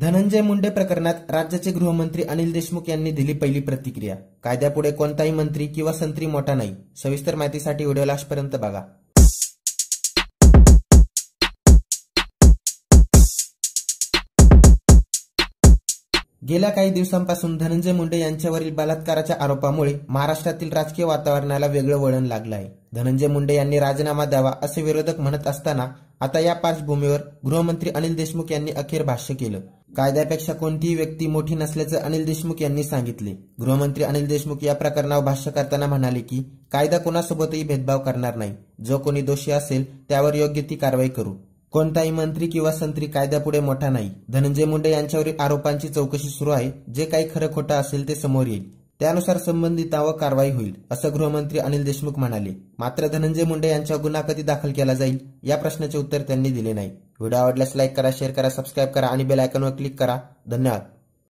धनंजय मुंडे प्रकरणात राज्याचे गृहमंत्री अनिल देशमुख यांनी दिली पहिली प्रतिक्रिया कायद्यापुढे कोणताही मंत्री किंवा संत्री मोठा नाही सविस्तर माहितीसाठी व्हिडिओ लास्टपर्यंत बघा गेल्या काही दिवसांपासून धनंजय मुंडे यांच्यावरील बलात्काराच्या आरोपामुळे महाराष्ट्रातील राजकीय वातावरणाला वेगळं वळण लागलं आहे धनंजय मुंडे यांनी राजीनामा द्यावा असे विरोधक म्हणत असताना आता या पार्श्वभूमीवर गृहमंत्री अनिल देशमुख यांनी अखेर भाष्य केलं कायद्यापेक्षा कोणतीही व्यक्ती मोठी नसल्याचं अनिल देशमुख यांनी सांगितले गृहमंत्री अनिल देशमुख या प्रकरणावर भाष्य करताना म्हणाले की कायदा कोणासोबतही भेदभाव करणार नाही जो कोणी दोषी असेल त्यावर योग्य ती कारवाई करू कोणताही मंत्री किंवा संत्री कायद्यापुढे मोठा नाही धनंजय मुंडे यांच्यावरील आरोपांची चौकशी सुरू आहे जे काही खरं खोटं असेल ते समोर येईल त्यानुसार संबंधितांवर कारवाई होईल असं गृहमंत्री अनिल देशमुख म्हणाले मात्र धनंजय मुंडे यांच्या गुन्हा कधी दाखल केला जाईल या प्रश्नाचे उत्तर त्यांनी दिले नाही व्हिडिओ आवडल्यास लाईक करा शेअर करा सबस्क्राईब करा आणि बेल आयकॉनवर क्लिक करा धन्यवाद